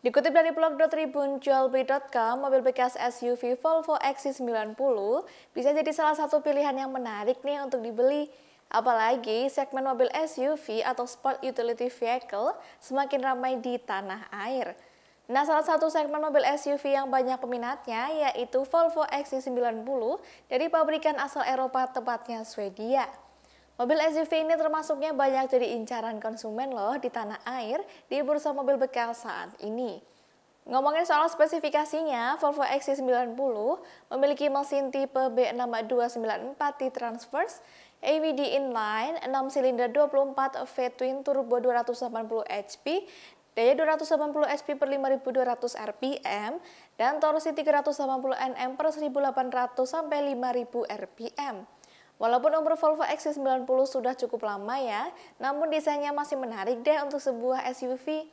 Dikutip dari blog mobil bekas SUV Volvo XC90 bisa jadi salah satu pilihan yang menarik nih untuk dibeli. Apalagi segmen mobil SUV atau Sport Utility Vehicle semakin ramai di tanah air. Nah, salah satu segmen mobil SUV yang banyak peminatnya yaitu Volvo XC90 dari pabrikan asal Eropa, tepatnya Swedia. Mobil SUV ini termasuknya banyak jadi incaran konsumen loh di tanah air di bursa mobil bekal saat ini. Ngomongin soal spesifikasinya, Volvo XC90 memiliki mesin tipe B6294 T Transverse, AVD inline, 6 silinder 24 V-twin turbo 280 HP, daya 280 HP per 5200 RPM, dan torsi 380 Nm per 1800 sampai 5000 RPM. Walaupun umur Volvo XC90 sudah cukup lama ya, namun desainnya masih menarik deh untuk sebuah SUV.